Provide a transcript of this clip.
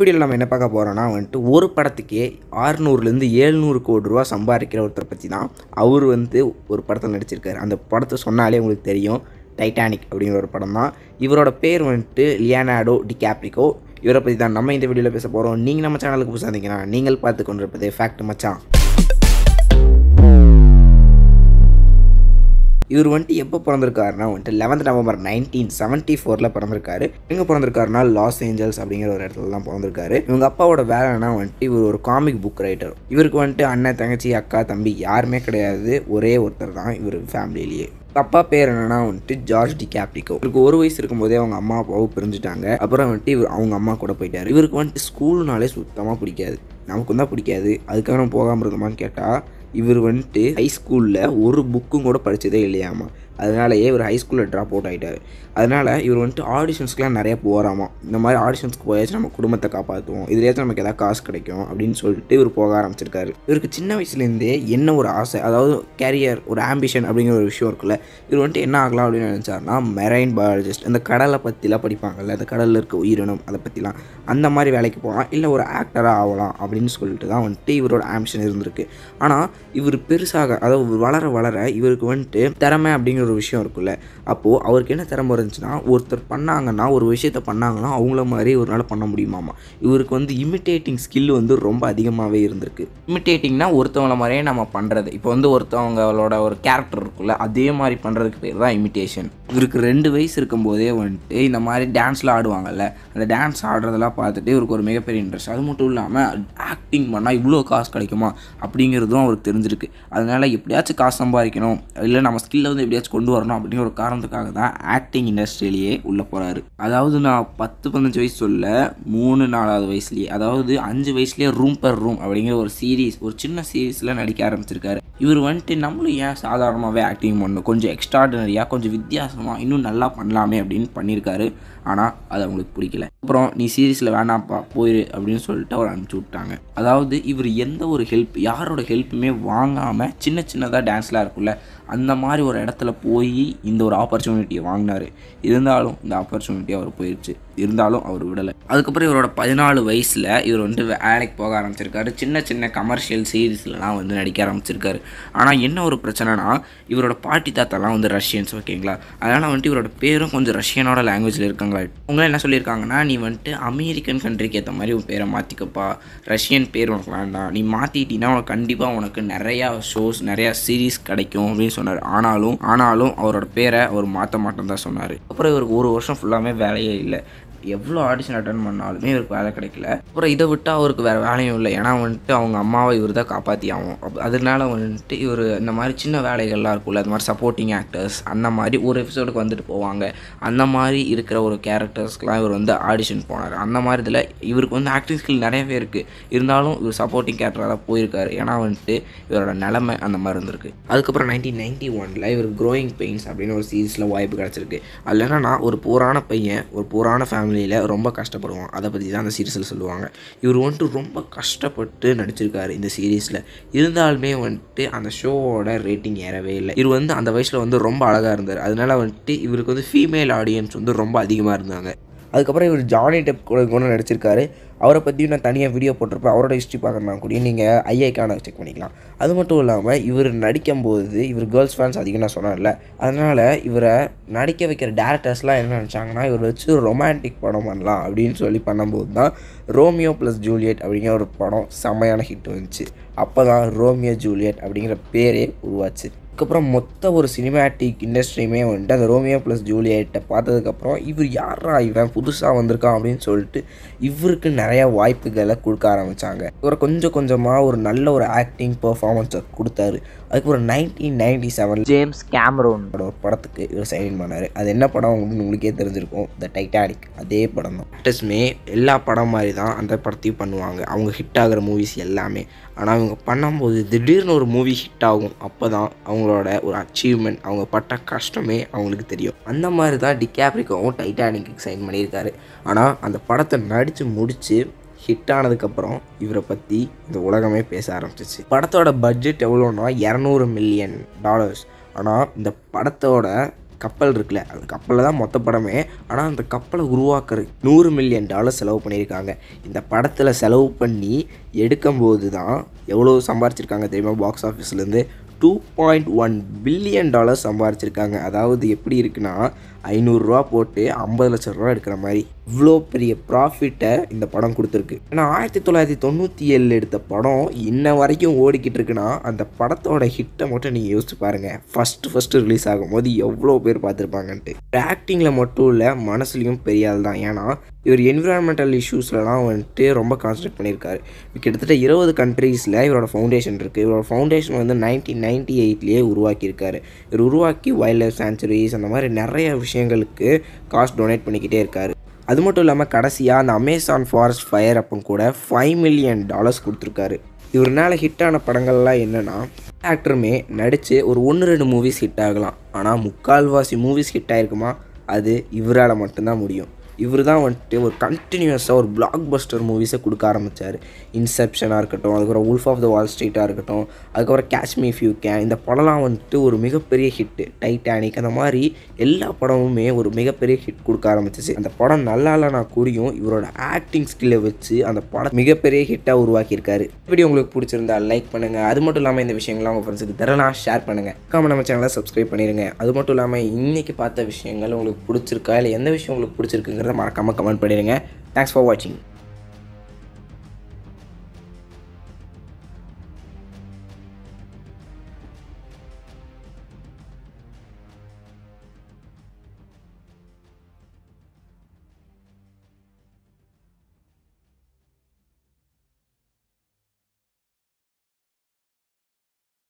வீடியோவில் நம்ம என்ன பார்க்க போகிறோன்னா வந்துட்டு ஒரு படத்துக்கே ஆறுநூறுலேருந்து ஏழ்நூறு கோடி ரூபா சம்பாதிக்கிற ஒருத்தரை பற்றி தான் அவர் வந்து ஒரு படத்தில் நடிச்சிருக்காரு அந்த படத்தை சொன்னாலே உங்களுக்கு தெரியும் டைட்டானிக் அப்படிங்கிற ஒரு படம் தான் இவரோட பேர் வந்துட்டு லியானாடோ கேப்ரிகோ இவரை பற்றி தான் நம்ம இந்த வீடியோவில் பேச போகிறோம் நீங்கள் நம்ம சேனலுக்கு புதுசாக இருந்தீங்கன்னா நீங்கள் பார்த்து கொண்டிருப்பது ஃபேக்ட் மச்சான் இவர் வந்துட்டு எப்போ பிறந்திருக்காருனா வந்துட்டு லெவன்த் நவம்பர் நைன்டீன் செவன்ட்டி ஃபோரில் பிறந்திருக்காரு எங்கே பிறந்திருக்காருனா லாஸ் ஏஞ்சல்ஸ் அப்படிங்கிற ஒரு இடத்துல தான் பிறந்திருக்காரு இவங்க அப்பாவோட வேலைனா வந்துட்டு இவர் ஒரு காமிக் புக் ரைட்டர் இவருக்கு வந்துட்டு அண்ணன் தங்கச்சி அக்கா தம்பி யாருமே கிடையாது ஒரே ஒருத்தர் தான் இவர் ஃபேமிலியிலேயே அப்பா பேர் என்னன்னா வந்துட்டு ஜார்ஜ் டி கேப்டிகோ இவருக்கு ஒரு வயசு இருக்கும்போதே அவங்க அம்மா அப்பாவும் பிரிஞ்சுட்டாங்க அப்புறம் வந்துட்டு இவர் அவங்க அம்மா கூட போயிட்டார் இவருக்கு வந்துட்டு ஸ்கூல்னாலே சுத்தமாக பிடிக்காது நமக்கு தான் பிடிக்காது அதுக்காக நம்ம போகாமல் இருந்தோமான்னு கேட்டால் இவர் வந்துட்டு ஹைஸ்கூலில் ஒரு புக்கும் கூட படித்ததே இல்லையாமா அதனாலேயே இவர் ஹைஸ்கூலில் ட்ராப் அவுட் ஆகிட்டார் அதனால் இவர் வந்துட்டு ஆடிஷன்ஸ்க்குலாம் நிறைய போகிறாமா இந்த மாதிரி ஆடிஷன்ஸ்க்கு போயாச்சும் நம்ம குடும்பத்தை காப்பாற்றுவோம் இதுலேயாச்சும் நமக்கு எதாவது காசு கிடைக்கும் அப்படின்னு சொல்லிட்டு இவர் போக ஆரம்பிச்சிருக்காரு இவருக்கு சின்ன வயசுலேருந்தே என்ன ஒரு ஆசை அதாவது கேரியர் ஒரு ஆம்பிஷன் அப்படிங்கிற ஒரு விஷயம் இருக்குல்ல இவர் வந்துட்டு என்ன ஆகலாம் அப்படின்னு நினச்சாருன்னா மெரைன் பயாலஜிஸ்ட் அந்த கடலை பற்றிலாம் படிப்பாங்கல்ல அந்த கடலில் இருக்க உயிரினம் அதை பற்றிலாம் அந்த மாதிரி வேலைக்கு போகலாம் இல்லை ஒரு ஆக்டராக ஆகலாம் அப்படின்னு சொல்லிட்டு தான் வந்துட்டு இவரோட ஆம்பிஷன் இருந்திருக்கு ஆனால் இவர் பெருசாக அதாவது வளர வளர இவருக்கு வந்துட்டு திறமை அப்படிங்கிற ஒரு விஷயம் இருக்குல்ல அப்போது அவருக்கு என்ன திறமை இருந்துச்சுன்னா ஒருத்தர் பண்ணாங்கன்னா ஒரு விஷயத்த பண்ணாங்கன்னா அவங்கள மாதிரி ஒரு நாள் பண்ண முடியுமாமா இவருக்கு வந்து இமிட்டேட்டிங் ஸ்கில் வந்து ரொம்ப அதிகமாகவே இருந்திருக்கு இமிட்டேட்டிங்னா ஒருத்தவங்கள மாதிரியே நம்ம பண்ணுறது இப்போ வந்து ஒருத்தவங்களோட ஒரு கேரக்டர் இருக்குல்ல அதே மாதிரி பண்ணுறதுக்கு பேர் தான் இமிட்டேஷன் இவருக்கு ரெண்டு வயசு இருக்கும்போதே வந்துட்டு இந்த மாதிரி டான்ஸ்லாம் ஆடுவாங்கல்ல அந்த டான்ஸ் ஆடுறதெல்லாம் பார்த்துட்டு இவருக்கு ஒரு மிகப்பெரிய இன்ட்ரெஸ்ட் அது மட்டும் இல்லாமல் ஆக்டிங் பண்ணால் இவ்வளோ காசு கிடைக்குமா அப்படிங்கிறதும் அவருக்கு தெரிஞ்சிருக்கு அதனால் எப்படியாச்சும் காசு சம்பாதிக்கணும் இல்லை நம்ம ஸ்கில்லை வந்து எப்படியாச்சும் கொண்டு வரணும் அப்படின்னு ஒரு காரணத்துக்காக தான் ஆக்டிங் இண்டஸ்ட்ரியிலேயே உள்ளே போகிறாரு அதாவது நான் பத்து பதினஞ்சு வயசு சொல்ல மூணு நாலாவது வயசுலேயே அதாவது அஞ்சு வயசுலேயே ரூம் பர் ரூம் அப்படிங்கிற ஒரு சீரீஸ் ஒரு சின்ன சீரீஸில் நடிக்க ஆரம்பிச்சிருக்காரு இவர் வந்துட்டு நம்மளும் ஏன் சாதாரணமாகவே ஆக்டிங் பண்ணணும் கொஞ்சம் எக்ஸ்ட்ராடனரியாக கொஞ்சம் வித்தியாசமாக இன்னும் நல்லா பண்ணலாமே அப்படின்னு பண்ணியிருக்காரு ஆனால் அது அவங்களுக்கு பிடிக்கல அப்புறம் நீ சீரீஸில் வேணாம்ப்பா போயிரு அப்படின்னு சொல்லிட்டு அவர் அனுப்பிச்சி விட்டாங்க அதாவது இவர் எந்த ஒரு ஹெல்ப் யாரோட ஹெல்ப்புமே வாங்காமல் சின்ன சின்னதாக டான்ஸ்லாம் இருக்குல்ல அந்த மாதிரி ஒரு இடத்துல போய் இந்த ஒரு ஆப்பர்ச்சுனிட்டியை வாங்கினார் இருந்தாலும் இந்த ஆப்பர்ச்சுனிட்டி அவர் போயிடுச்சு இருந்தாலும் அவர் விடலை அதுக்கப்புறம் இவரோட பதினாலு வயசில் இவர் வந்து வேலைக்கு போக ஆரம்பிச்சிருக்காரு சின்ன சின்ன கமர்ஷியல் சீரீஸ்லலாம் வந்து நடிக்க ஆரம்பிச்சிருக்காரு ஆனால் என்ன ஒரு பிரச்சனைனா இவரோட பாட்டி தாத்தாலாம் வந்து ரஷ்யன்ஸ் ஓகேங்களா அதனால் வந்துட்டு இவரோட பேரும் கொஞ்சம் ரஷ்யனோட லாங்குவேஜில் இருக்காங்களா உங்களை என்ன சொல்லியிருக்காங்கன்னா நீ வந்துட்டு அமெரிக்கன் கண்ட்ரிக்கு ஏற்ற மாதிரி உன் பேரை மாற்றிக்கப்பா ரஷ்யன் பேர் உனக்கு வேண்டாம் நீ மாற்றிட்டீங்கன்னா உனக்கு கண்டிப்பாக உனக்கு நிறையா ஷோஸ் நிறையா சீரீஸ் கிடைக்கும் அப்படின்னு சொன்னார் ஆனாலும் ஆனாலும் அவரோட பேரை அவர் மாற்ற மாட்டேன் தான் சொன்னார் அப்புறம் இவருக்கு ஒரு வருஷம் ஃபுல்லாமே வேலையே இல்லை எவ்வளோ ஆடிஷன் அட்டன் பண்ணாலுமே இவருக்கு வேலை கிடைக்கல அப்புறம் இதை விட்டு அவருக்கு வேறு வேலையும் இல்லை ஏன்னா வந்துட்டு அவங்க அம்மாவை இவர் தான் காப்பாற்றி ஆகும் அதனால வந்துட்டு இவர் இந்த மாதிரி சின்ன வேலைகள்லாம் இருக்கும்ல அது மாதிரி சப்போர்ட்டிங் ஆக்டர்ஸ் அந்த மாதிரி ஒரு எபிசோடுக்கு வந்துட்டு போவாங்க அந்த மாதிரி இருக்கிற ஒரு கேரக்டர்ஸ்க்கெலாம் இவர் வந்து ஆடிஷன் போனார் அந்த மாதிரி இதில் இவருக்கு வந்து ஆக்டிங் ஸ்கில் நிறையவே இருக்குது இருந்தாலும் இவர் சப்போர்ட்டிங் கேரக்டராக தான் போயிருக்காரு ஏன்னா வந்துட்டு இவரோட நிலமை அந்த மாதிரி இருந்திருக்கு அதுக்கப்புறம் நைன்டீன் நைன்டி ஒனில் இவர் க்ரோயிங் பெயின்ஸ் அப்படின்னு ஒரு சீரீஸில் வாய்ப்பு கிடச்சிருக்கு அதில் என்னென்னா ஒரு பூரான பையன் ஒரு பூரான ஃபேமிலி ஃபேமிலியில் ரொம்ப கஷ்டப்படுவான் அதை பற்றி தான் அந்த சீரீஸில் சொல்லுவாங்க இவர் வந்துட்டு ரொம்ப கஷ்டப்பட்டு நடிச்சிருக்காரு இந்த சீரீஸில் இருந்தாலுமே வந்துட்டு அந்த ஷோவோட ரேட்டிங் ஏறவே இல்லை இவர் வந்து அந்த வயசில் வந்து ரொம்ப அழகாக இருந்தார் அதனால் வந்துட்டு இவருக்கு வந்து ஃபீமேல் ஆடியன்ஸ் வந்து ரொம்ப அதிகமாக இருந்தாங்க அதுக்கப்புறம் இவர் ஜானி டெப் கூட கூட நடிச்சிருக்காரு அவரை பற்றியும் நான் தனியாக வீடியோ போட்டிருப்பேன் அவரோட ஹிஸ்ட்ரி பார்க்கணும்னா கூட நீங்கள் ஐஐக்கான செக் பண்ணிக்கலாம் அது மட்டும் இல்லாமல் இவர் நடிக்கும்போது இவர் கேர்ள்ஸ் ஃபேன்ஸ் அதிகம் நான் சொன்னார்ல அதனால் இவரை நடிக்க வைக்கிற டேரக்டர்ஸ்லாம் என்ன நினச்சாங்கன்னா இவர் வச்சு ரொமான்டிக் படம் பண்ணலாம் அப்படின்னு சொல்லி பண்ணும்போது தான் ரோமியோ ப்ளஸ் ஜூலியட் அப்படிங்கிற ஒரு படம் செம்மையான ஹிட் வந்துச்சு அப்போ தான் ரோமியோ ஜூலியட் அப்படிங்கிற பேரே உருவாச்சு அதுக்கப்புறம் மொத்த ஒரு சினிமேட்டிக் இண்டஸ்ட்ரியுமே வந்துட்டு அந்த ரோமியோ ப்ளஸ் ஜூலியட்டை பார்த்ததுக்கப்புறம் இவர் யாரா இவன் புதுசாக வந்திருக்கான் அப்படின்னு சொல்லிட்டு இவருக்கு நிறையா வாய்ப்புகளை கொடுக்க ஆரம்பித்தாங்க இவர் கொஞ்சம் கொஞ்சமாக ஒரு நல்ல ஒரு ஆக்டிங் பர்ஃபார்மன்ஸை கொடுத்தாரு அதுக்கப்புறம் nineteen ninety seven James Cameron ஒரு படத்துக்கு இவர் சைன் பண்ணார் அது என்ன படம் அப்படின்னு உங்களுக்கே தெரிஞ்சிருக்கும் த டைட்டானிக் அதே படம் தான் மே எல்லா படம் மாதிரி தான் அந்த படத்தையும் பண்ணுவாங்க அவங்க ஹிட் ஆகிற மூவிஸ் எல்லாமே ஆனால் அவங்க பண்ணும்போது திடீர்னு ஒரு மூவி ஹிட் ஆகும் அப்போ தான் அவங்க அவங்களோட ஒரு அச்சீவ்மெண்ட் அவங்க பட்ட கஷ்டமே அவங்களுக்கு தெரியும் அந்த மாதிரி தான் டிகேப்ரிக்காவும் டைட்டானிக்கு சைன் பண்ணியிருக்காரு ஆனால் அந்த படத்தை நடித்து முடித்து ஹிட் ஆனதுக்கப்புறம் இவரை பற்றி இந்த உலகமே பேச ஆரம்பிச்சிச்சு படத்தோட பட்ஜெட் எவ்வளோன்னா இரநூறு மில்லியன் டாலர்ஸ் ஆனால் இந்த படத்தோட கப்பல் இருக்குல்ல அந்த கப்பலில் தான் மொத்த படமே ஆனால் அந்த கப்பலை உருவாக்குறது நூறு மில்லியன் டாலர் செலவு பண்ணியிருக்காங்க இந்த படத்தில் செலவு பண்ணி எடுக்கும்போது தான் எவ்வளோ சம்பாரிச்சிருக்காங்க தெரியுமா பாக்ஸ் ஆஃபீஸ்லேருந்து two point one billion dollar சம்பாதிச்சிருக்காங்க அதாவது எப்படி இருக்குன்னா ஐநூறுரூவா போட்டு ஐம்பது லட்ச ரூபா எடுக்கிற மாதிரி இவ்வளோ பெரிய ப்ராஃபிட்டை இந்த படம் கொடுத்துருக்கு ஏன்னா ஆயிரத்தி தொள்ளாயிரத்தி தொண்ணூற்றி ஏழில் எடுத்த படம் இன்ன வரைக்கும் ஓடிக்கிட்டு இருக்குன்னா அந்த படத்தோட ஹிட்டை மட்டும் நீங்கள் யோசிச்சு பாருங்கள் ஃபஸ்ட்டு ஃபஸ்ட்டு ரிலீஸ் ஆகும்போது எவ்வளோ பேர் பார்த்துருப்பாங்கன்ட்டு ஆக்டிங்கில் மட்டும் இல்லை மனசுலையும் பெரிய ஆள் தான் ஏன்னா இவர் என்விரான்மெண்டல் இஷ்யூஸ்லலாம் வந்துட்டு ரொம்ப கான்சன்ட்ரேட் பண்ணியிருக்காரு கிட்டத்தட்ட இருபது கண்ட்ரீஸில் இவரோட ஃபவுண்டேஷன் இருக்குது இவரோட ஃபவுண்டேஷன் வந்து நைன்டீன் நைன்டி எயிட்லேயே உருவாக்கியிருக்காரு இவர் உருவாக்கி வைல்ட் லைஃப் சான்ச்சுரிஸ் அந்த மாதிரி நிறைய விஷயங்களுக்கு காசு டொனேட் பண்ணிக்கிட்டே இருக்காரு அது மட்டும் இல்லாமல் கடைசியாக அந்த அமேசான் ஃபாரஸ்ட் ஃபயர் அப்போ கூட ஃபைவ் மில்லியன் டாலர்ஸ் கொடுத்துருக்காரு இவர்னால ஹிட்டான படங்கள்லாம் என்னென்னா ஆக்டருமே நடித்து ஒரு ஒன்று ரெண்டு மூவிஸ் ஹிட் ஆகலாம் ஆனால் முக்கால்வாசி மூவிஸ் ஹிட் ஆகிருக்குமா அது இவரால் மட்டும்தான் முடியும் இவர் தான் வந்துட்டு ஒரு கண்டினியூஸாக ஒரு பிளாக் பஸ்டர் மூவிஸை கொடுக்க ஆரம்பித்தார் இன்செப்ஷனாக இருக்கட்டும் அதுக்கப்புறம் உல்ஃப் ஆஃப் த வால் ஸ்ட்ரீட்டாக இருக்கட்டும் அதுக்கப்புறம் காஷ்மீர் ஃபியூ கேன் இந்த படம்லாம் வந்துட்டு ஒரு மிகப்பெரிய ஹிட்டு டைட்டானிக் அந்த மாதிரி எல்லா படமுமே ஒரு மிகப்பெரிய ஹிட் கொடுக்க ஆரம்பிச்சிச்சு அந்த படம் நல்லா இல்லை நான் கூறியும் இவரோட ஆக்டிங் ஸ்கில்லை வச்சு அந்த படம் மிகப்பெரிய ஹிட்டாக உருவாக்கியிருக்காரு இப்படி உங்களுக்கு பிடிச்சிருந்தா லைக் பண்ணுங்கள் அது மட்டும் இல்லாமல் இந்த விஷயங்கள்லாம் உங்கள் ஃப்ரெண்ட்ஸுக்கு தரலாம் ஷேர் பண்ணுங்கள் காம நம்ம சேனலை சப்ஸ்கிரைப் பண்ணிடுங்க அது மட்டும் இல்லாமல் இன்றைக்கி பார்த்த விஷயங்கள் உங்களுக்கு பிடிச்சிருக்கா இல்லை எந்த விஷயம் உங்களுக்கு பிடிச்சிருக்குங்கிற மறக்காமல் கமெண்ட் பண்ணிடுங்க தேங்க்ஸ் ஃபார் வாட்சிங்